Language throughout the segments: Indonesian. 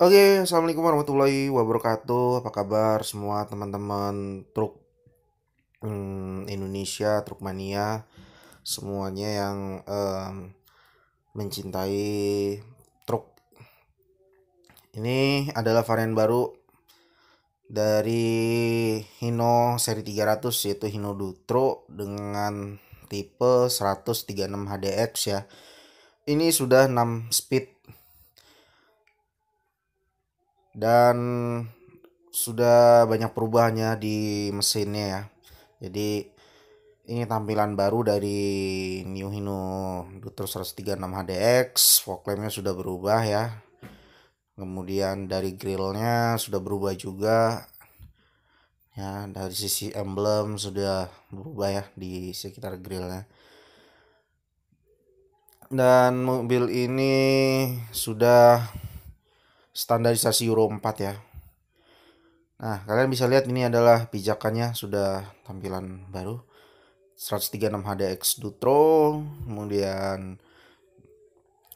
Oke, okay, assalamualaikum warahmatullahi wabarakatuh. Apa kabar semua teman-teman truk hmm, Indonesia, mania, semuanya yang um, mencintai truk. Ini adalah varian baru dari Hino seri 300 yaitu Hino Dutro dengan tipe 136 HDX ya. Ini sudah 6 speed dan sudah banyak perubahannya di mesinnya ya jadi ini tampilan baru dari New Hino Duter 136 HDX fog lampnya sudah berubah ya kemudian dari grillnya sudah berubah juga ya dari sisi emblem sudah berubah ya di sekitar grillnya dan mobil ini sudah standarisasi Euro 4 ya. Nah, kalian bisa lihat ini adalah pijakannya sudah tampilan baru. 136 HDX Dutro, kemudian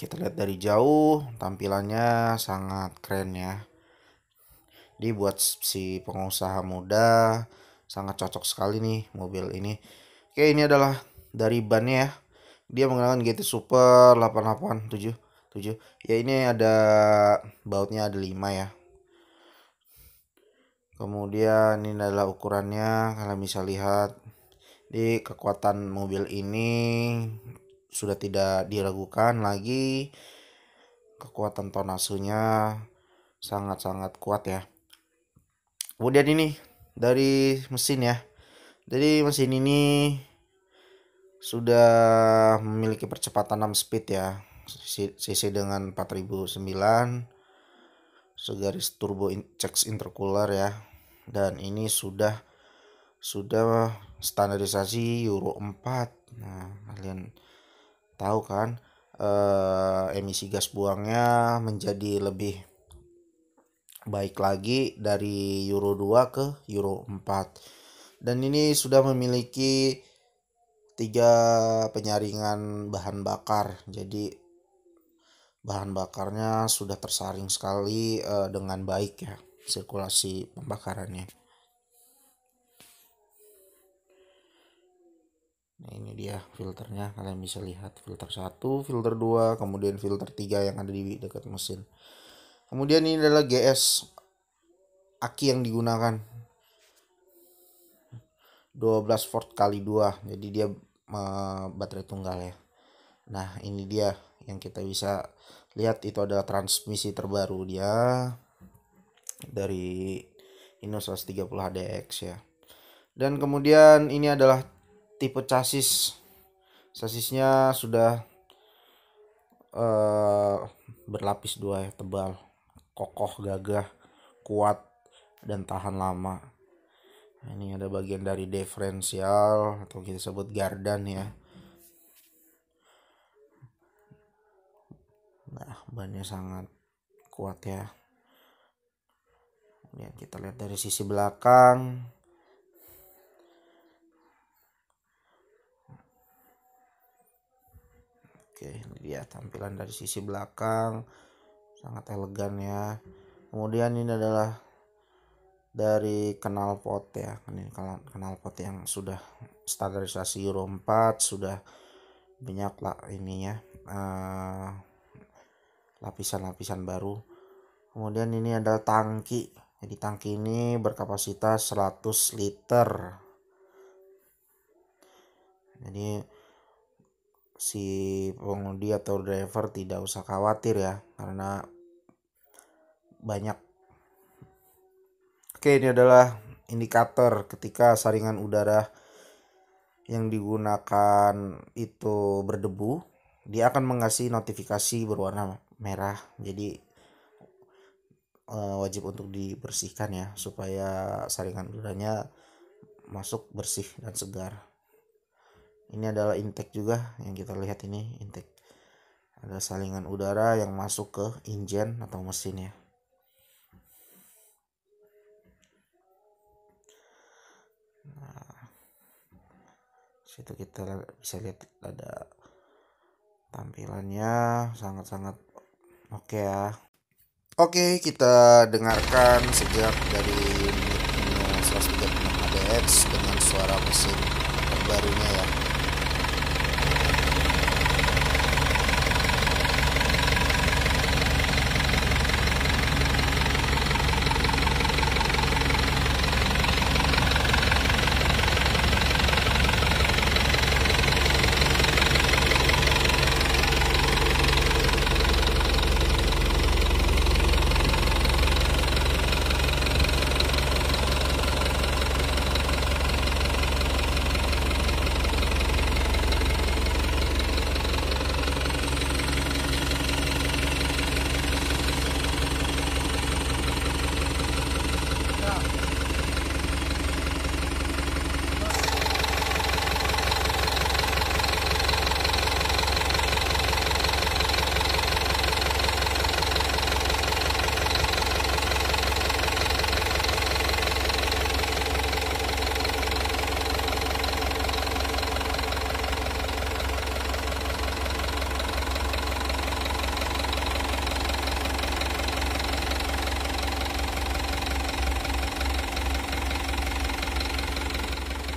kita lihat dari jauh tampilannya sangat keren ya. Dibuat si pengusaha muda sangat cocok sekali nih mobil ini. Oke, ini adalah dari bannya ya. Dia menggunakan GT Super 887 7 ya ini ada bautnya ada lima ya kemudian ini adalah ukurannya kalian bisa lihat di kekuatan mobil ini sudah tidak diragukan lagi kekuatan tonasunya sangat-sangat kuat ya kemudian ini dari mesin ya jadi mesin ini sudah memiliki percepatan 6 speed ya CC dengan 4009 segaris turbo in, checks intercooler ya dan ini sudah sudah standarisasi Euro 4 nah kalian tahu kan eh, emisi gas buangnya menjadi lebih baik lagi dari Euro 2 ke Euro 4 dan ini sudah memiliki tiga penyaringan bahan bakar jadi bahan bakarnya sudah tersaring sekali uh, dengan baik ya sirkulasi pembakarannya. Nah, ini dia filternya. Kalian bisa lihat filter 1, filter 2, kemudian filter 3 yang ada di dekat mesin. Kemudian ini adalah GS aki yang digunakan. 12 volt kali 2. Jadi dia uh, baterai tunggal ya. Nah, ini dia yang kita bisa lihat itu adalah transmisi terbaru dia dari Inno 30 HDX ya dan kemudian ini adalah tipe chassis sasisnya sudah uh, berlapis dua ya tebal kokoh gagah kuat dan tahan lama ini ada bagian dari diferensial atau kita sebut gardan ya bannya sangat kuat ya ya kita lihat dari sisi belakang oke ini dia tampilan dari sisi belakang sangat elegan ya kemudian ini adalah dari kenal pot ya ini kenal, kenal pot yang sudah standarisasi Euro 4 sudah banyak lah ininya uh, lapisan-lapisan baru kemudian ini ada tangki jadi tangki ini berkapasitas 100 liter jadi si pengemudi atau driver tidak usah khawatir ya karena banyak oke ini adalah indikator ketika saringan udara yang digunakan itu berdebu dia akan mengasih notifikasi berwarna merah jadi uh, wajib untuk dibersihkan ya supaya saringan udaranya masuk bersih dan segar ini adalah intake juga yang kita lihat ini intake ada salingan udara yang masuk ke injen atau mesin ya nah, situ kita bisa lihat ada tampilannya sangat-sangat Oke ya. Oke, kita dengarkan sejak dari menit 136 ADX dengan suara mesin terbarunya ya.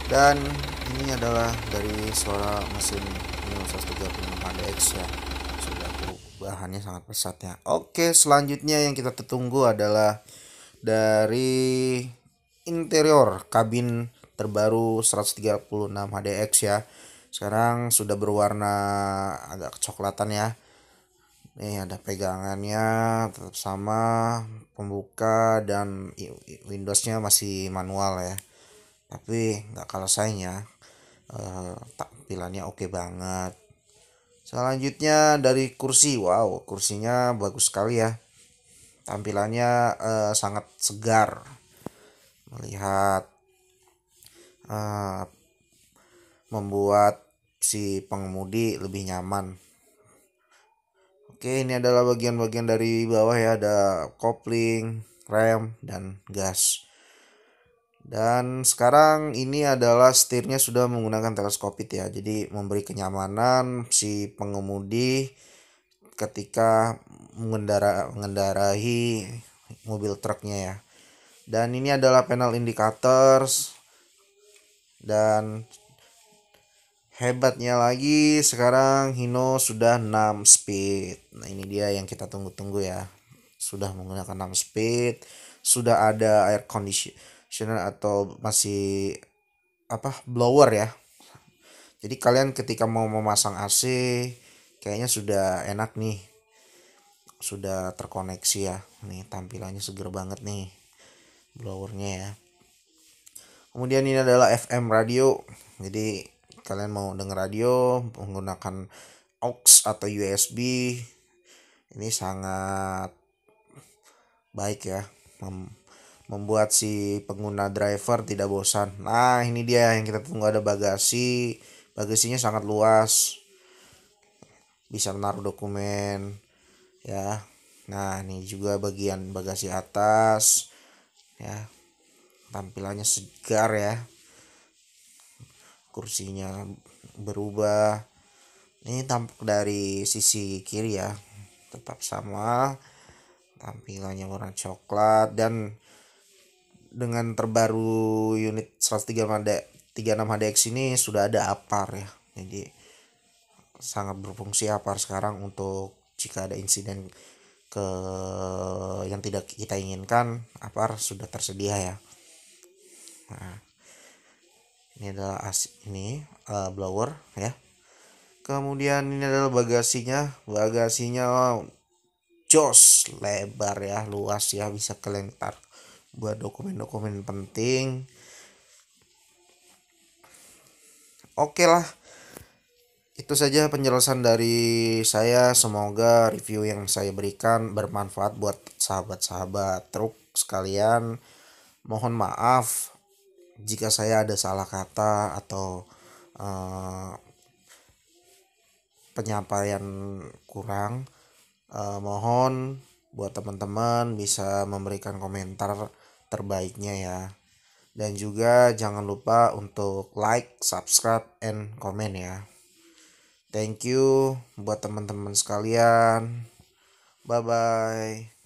dan ini adalah dari suara mesin Mio 136 X ya sudah tuh bahannya sangat pesat ya oke selanjutnya yang kita tunggu adalah dari interior kabin terbaru 136 HDX ya sekarang sudah berwarna agak kecoklatan ya Ini ada pegangannya tetap sama pembuka dan windowsnya masih manual ya tapi nggak kalah ya uh, tampilannya oke okay banget selanjutnya dari kursi wow kursinya bagus sekali ya tampilannya uh, sangat segar melihat uh, membuat si pengemudi lebih nyaman Oke, ini adalah bagian-bagian dari bawah ya, ada kopling, rem, dan gas. Dan sekarang ini adalah setirnya sudah menggunakan teleskopit ya. Jadi memberi kenyamanan si pengemudi ketika mengendara mengendarai mobil truknya ya. Dan ini adalah panel indicators dan hebatnya lagi sekarang Hino sudah 6 speed. Nah, ini dia yang kita tunggu-tunggu ya. Sudah menggunakan 6 speed, sudah ada air condition conditioner atau masih apa blower ya jadi kalian ketika mau memasang AC kayaknya sudah enak nih sudah terkoneksi ya nih tampilannya seger banget nih blowernya ya kemudian ini adalah FM radio jadi kalian mau denger radio menggunakan aux atau USB ini sangat baik ya membuat si pengguna driver tidak bosan. Nah, ini dia yang kita tunggu ada bagasi. Bagasinya sangat luas. Bisa menaruh dokumen ya. Nah, ini juga bagian bagasi atas ya. Tampilannya segar ya. Kursinya berubah. Ini tampak dari sisi kiri ya. Tetap sama tampilannya warna coklat dan dengan terbaru unit 136 HDX ini sudah ada APAR ya. Jadi sangat berfungsi APAR sekarang untuk jika ada insiden ke yang tidak kita inginkan APAR sudah tersedia ya. Nah, ini adalah as ini uh, blower ya. Kemudian ini adalah bagasinya. Bagasinya wow, oh, jos lebar ya, luas ya, bisa kelentar buat dokumen-dokumen penting oke okay lah itu saja penjelasan dari saya semoga review yang saya berikan bermanfaat buat sahabat-sahabat truk sekalian mohon maaf jika saya ada salah kata atau uh, penyampaian kurang uh, mohon buat teman-teman bisa memberikan komentar terbaiknya ya dan juga jangan lupa untuk like, subscribe, and comment ya. Thank you buat teman-teman sekalian. Bye bye.